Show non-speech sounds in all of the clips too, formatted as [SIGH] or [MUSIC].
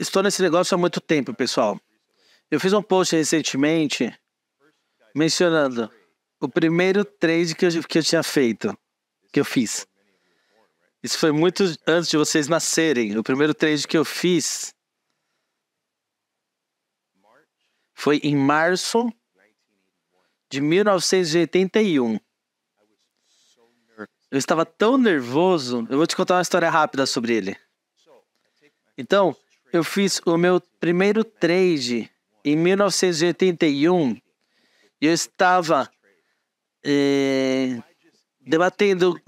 estou nesse negócio há muito tempo, pessoal. Eu fiz um post recentemente mencionando o primeiro trade que eu, que eu tinha feito, que eu fiz. Isso foi muito antes de vocês nascerem. O primeiro trade que eu fiz foi em março de 1981. Eu estava tão nervoso. Eu vou te contar uma história rápida sobre ele. Então, eu fiz o meu primeiro trade em 1981. Eu estava eh, debatendo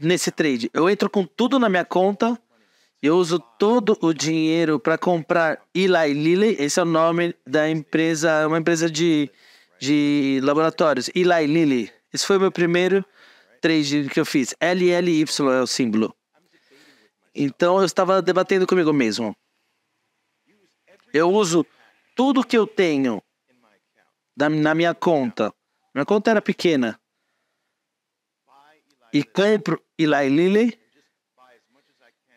nesse trade. Eu entro com tudo na minha conta. Eu uso todo o dinheiro para comprar Eli Lilly. Esse é o nome da empresa, uma empresa de, de laboratórios. Eli Lilly. Esse foi o meu primeiro trade que eu fiz. LLY é o símbolo. Então eu estava debatendo comigo mesmo. Eu uso tudo que eu tenho na minha conta. Minha conta era pequena. E compro Eli Lilly.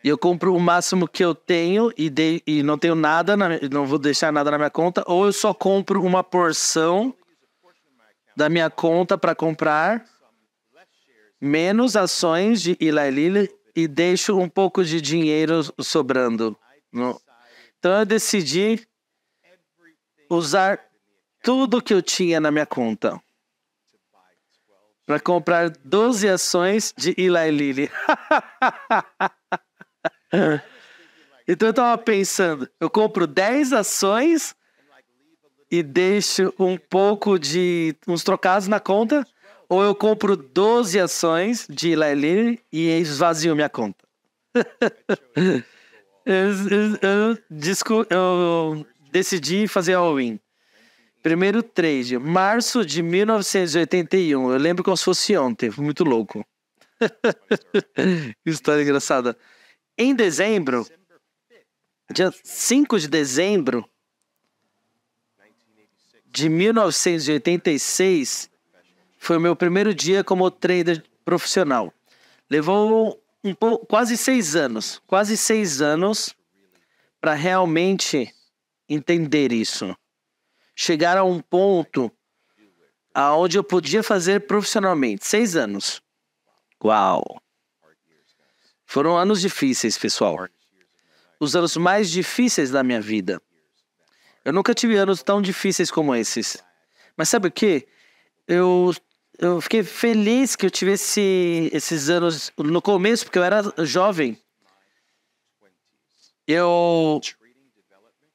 E eu compro o máximo que eu tenho e, e não tenho nada, na, não vou deixar nada na minha conta. Ou eu só compro uma porção da minha conta para comprar menos ações de Eli Lilly e deixo um pouco de dinheiro sobrando no, então eu decidi usar tudo que eu tinha na minha conta para comprar 12 ações de Eli Lilly. [LAUGHS] então eu estava pensando, eu compro 10 ações e deixo um pouco de uns trocados na conta, ou eu compro 12 ações de Eli Lilly e esvazio minha conta. [LAUGHS] eu, disco, eu decidi fazer all-in. Primeiro trade, março de 1981. Eu lembro como se fosse ontem, foi muito louco. [LAUGHS] História engraçada. Em dezembro, dia 5 de dezembro de 1986, foi o meu primeiro dia como trader profissional. Levou um pouco, quase seis anos, quase seis anos para realmente entender isso. Chegar a um ponto aonde eu podia fazer profissionalmente. Seis anos. Uau! Foram anos difíceis, pessoal. Os anos mais difíceis da minha vida. Eu nunca tive anos tão difíceis como esses. Mas sabe o que? Eu eu fiquei feliz que eu tivesse esses anos no começo, porque eu era jovem. Eu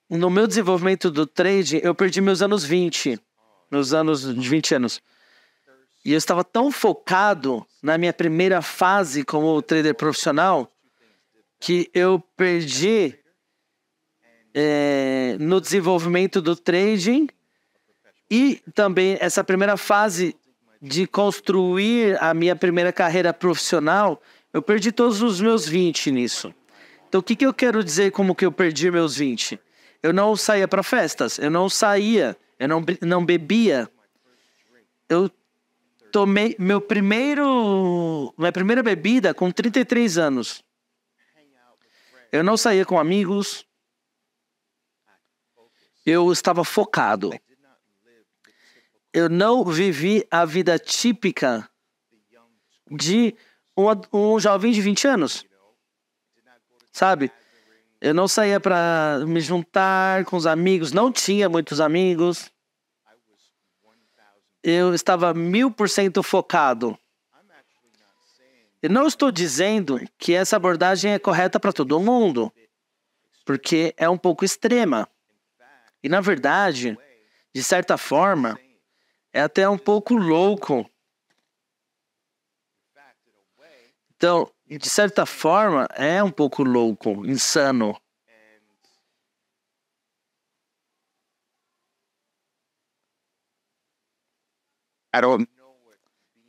no meu desenvolvimento do trade, eu perdi meus anos 20, meus anos de 20 anos. E eu estava tão focado na minha primeira fase como trader profissional que eu perdi é, no desenvolvimento do trading e também essa primeira fase de construir a minha primeira carreira profissional, eu perdi todos os meus 20 nisso. Então, o que, que eu quero dizer como que eu perdi meus 20? Eu não saía para festas, eu não saía, eu não, não bebia. Eu tomei meu primeiro, minha primeira bebida com 33 anos. Eu não saía com amigos. Eu estava focado. Eu não vivi a vida típica de um, um jovem de 20 anos. Sabe? Eu não saía para me juntar com os amigos, não tinha muitos amigos. Eu estava mil por cento focado. Eu não estou dizendo que essa abordagem é correta para todo mundo, porque é um pouco extrema. E, na verdade, de certa forma, é até um pouco louco. Então, de certa forma, é um pouco louco, insano.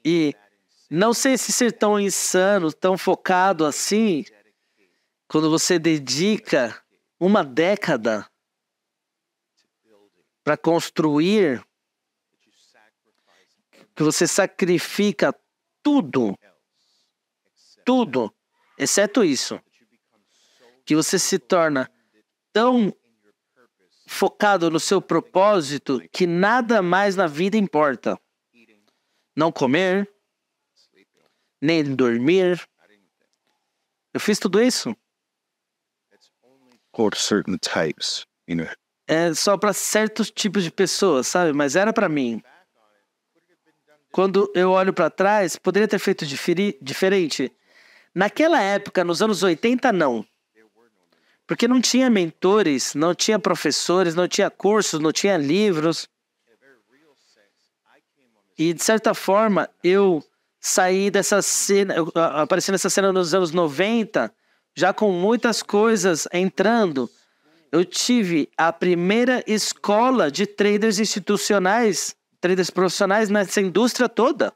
E não sei se ser tão insano, tão focado assim, quando você dedica uma década para construir que você sacrifica tudo, tudo, exceto isso, que você se torna tão focado no seu propósito que nada mais na vida importa. Não comer, nem dormir. Eu fiz tudo isso. É só para certos tipos de pessoas, sabe? Mas era para mim. Quando eu olho para trás, poderia ter feito diferente. Naquela época, nos anos 80, não. Porque não tinha mentores, não tinha professores, não tinha cursos, não tinha livros. E, de certa forma, eu saí dessa cena, eu apareci nessa cena nos anos 90, já com muitas coisas entrando. Eu tive a primeira escola de traders institucionais traders profissionais nessa indústria toda.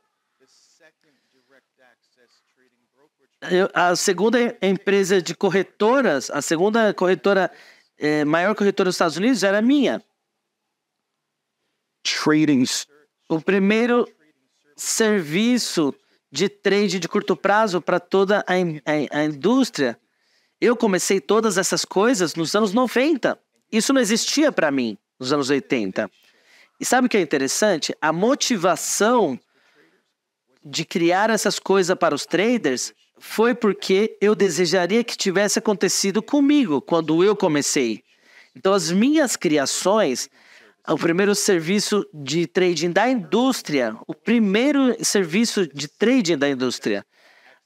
A segunda empresa de corretoras, a segunda corretora, é, maior corretora dos Estados Unidos era minha. trading O primeiro serviço de trade de curto prazo para toda a, in a, a, indústria. Eu comecei todas essas coisas nos anos 90. Isso não existia para mim nos anos 80. E sabe o que é interessante? A motivação de criar essas coisas para os traders foi porque eu desejaria que tivesse acontecido comigo quando eu comecei. Então, as minhas criações, o primeiro serviço de trading da indústria, o primeiro serviço de trading da indústria,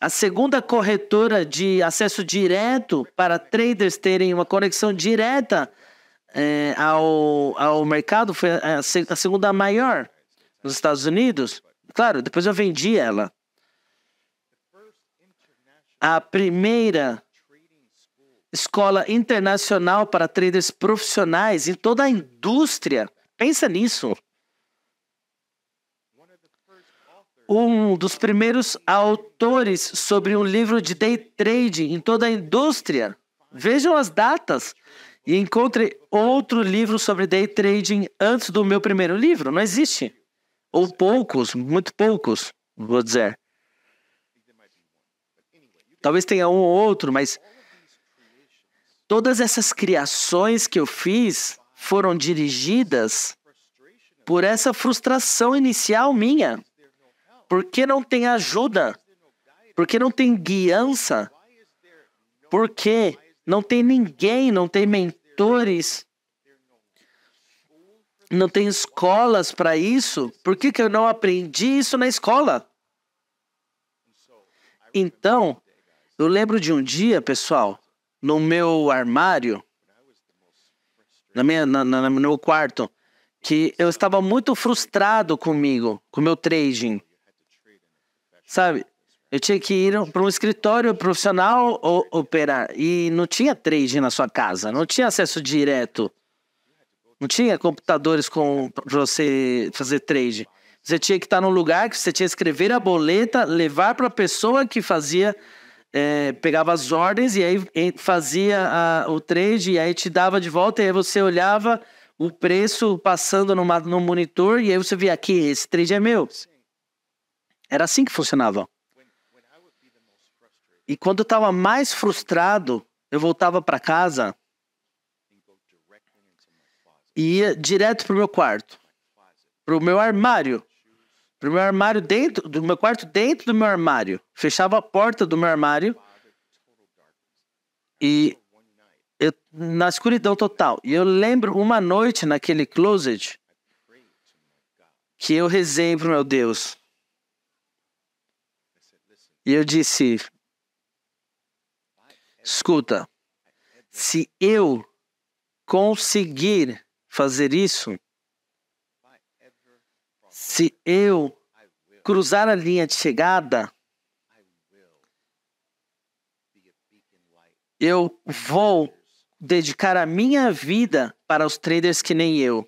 a segunda corretora de acesso direto para traders terem uma conexão direta é, ao, ao mercado foi a, a segunda maior nos Estados Unidos. Claro, depois eu vendi ela. A primeira escola internacional para traders profissionais em toda a indústria. Pensa nisso. Um dos primeiros autores sobre um livro de day trading em toda a indústria. Vejam as datas e encontre outro livro sobre day trading antes do meu primeiro livro. Não existe. Ou poucos, muito poucos, vou dizer. Talvez tenha um ou outro, mas todas essas criações que eu fiz foram dirigidas por essa frustração inicial minha. Porque não tem ajuda? Porque não tem guiança? Porque não tem ninguém, não tem mentira? diretores, não tem escolas para isso, por que, que eu não aprendi isso na escola? Então, eu lembro de um dia, pessoal, no meu armário, na minha, na, na, no meu quarto, que eu estava muito frustrado comigo, com meu trading. Sabe? Eu tinha que ir para um escritório profissional operar. E não tinha trade na sua casa, não tinha acesso direto. Não tinha computadores com para você fazer trade. Você tinha que estar num lugar que você tinha que escrever a boleta, levar para a pessoa que fazia, é, pegava as ordens e aí fazia a, o trade e aí te dava de volta e aí você olhava o preço passando no, no monitor e aí você via aqui, esse trade é meu. Era assim que funcionava. E quando eu estava mais frustrado, eu voltava para casa e ia direto pro meu quarto, pro meu armário, pro meu armário dentro do meu quarto dentro do meu armário, fechava a porta do meu armário e eu, na escuridão total. E eu lembro uma noite naquele closet que eu rezei pro meu Deus. E eu disse: Escuta, se eu conseguir fazer isso, se eu cruzar a linha de chegada, eu vou dedicar a minha vida para os traders que nem eu.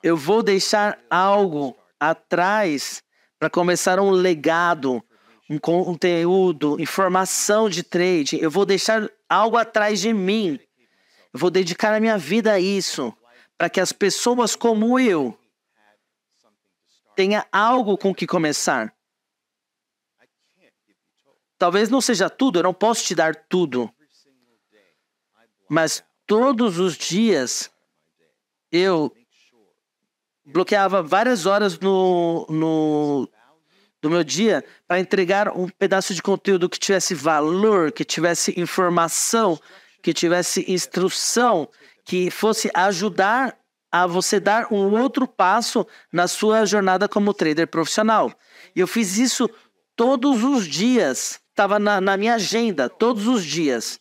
Eu vou deixar algo atrás para começar um legado, um conteúdo, informação de trading. Eu vou deixar algo atrás de mim. Eu vou dedicar a minha vida a isso, para que as pessoas como eu tenha algo com que começar. Talvez não seja tudo, eu não posso te dar tudo. Mas todos os dias eu bloqueava várias horas no, no do meu dia para entregar um pedaço de conteúdo que tivesse valor, que tivesse informação, que tivesse instrução, que fosse ajudar a você dar um outro passo na sua jornada como trader profissional. E eu fiz isso todos os dias, estava na, na minha agenda, todos os dias.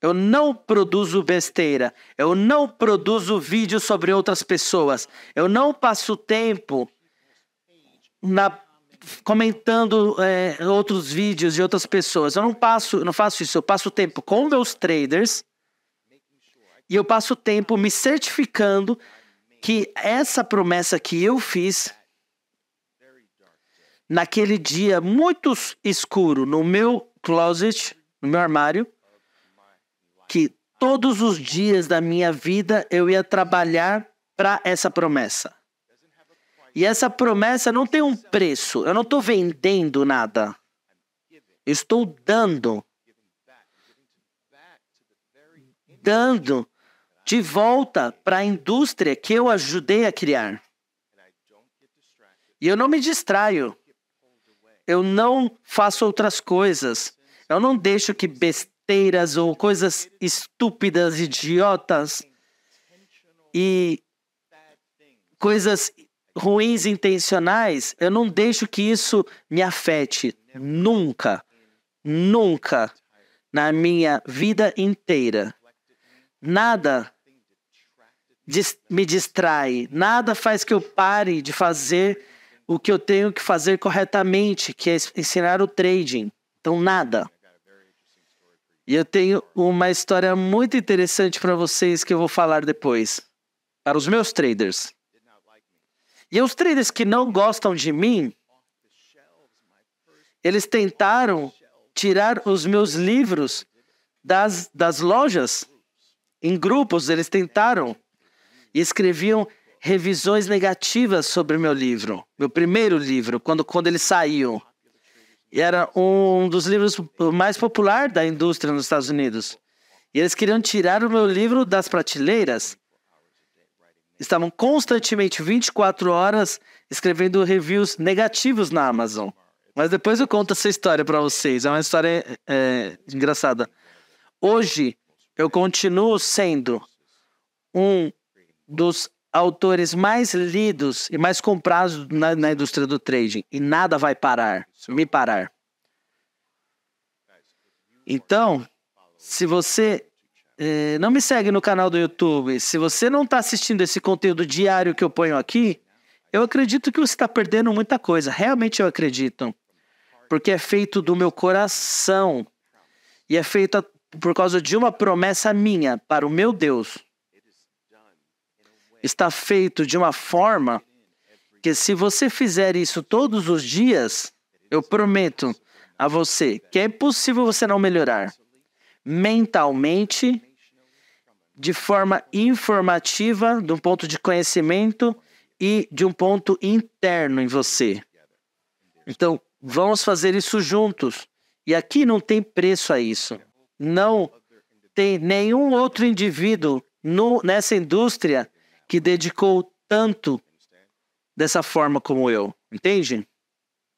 Eu não produzo besteira. Eu não produzo vídeo sobre outras pessoas. Eu não passo tempo na comentando é, outros vídeos de outras pessoas. Eu não passo, eu não faço isso. Eu passo tempo com meus traders e eu passo tempo me certificando que essa promessa que eu fiz naquele dia muito escuro no meu closet, no meu armário, que todos os dias da minha vida eu ia trabalhar para essa promessa. E essa promessa não tem um preço. Eu não estou vendendo nada. estou dando. Dando de volta para a indústria que eu ajudei a criar. E eu não me distraio. Eu não faço outras coisas. Eu não deixo que besteiras ou coisas estúpidas, idiotas e coisas ruins intencionais, eu não deixo que isso me afete nunca, nunca na minha vida inteira. Nada me distrai, nada faz que eu pare de fazer o que eu tenho que fazer corretamente, que é ensinar o trading. Então, nada. E eu tenho uma história muito interessante para vocês que eu vou falar depois, para os meus traders. E os traders que não gostam de mim, eles tentaram tirar os meus livros das, das lojas, em grupos, eles tentaram e escreviam revisões negativas sobre meu livro, meu primeiro livro, quando, quando ele saiu. E era um dos livros mais populares da indústria nos Estados Unidos. E eles queriam tirar o meu livro das prateleiras estavam constantemente 24 horas escrevendo reviews negativos na Amazon. Mas depois eu conto essa história para vocês. É uma história é, engraçada. Hoje eu continuo sendo um dos autores mais lidos e mais comprados na, na indústria do trading. E nada vai parar, me parar. Então, se você é, não me segue no canal do YouTube. Se você não está assistindo esse conteúdo diário que eu ponho aqui, eu acredito que você está perdendo muita coisa. Realmente eu acredito. Porque é feito do meu coração. E é feito por causa de uma promessa minha para o meu Deus. Está feito de uma forma que, se você fizer isso todos os dias, eu prometo a você que é impossível você não melhorar mentalmente, de forma informativa, de um ponto de conhecimento e de um ponto interno em você. Então, vamos fazer isso juntos. E aqui não tem preço a isso. Não tem nenhum outro indivíduo no, nessa indústria que dedicou tanto dessa forma como eu. Entende?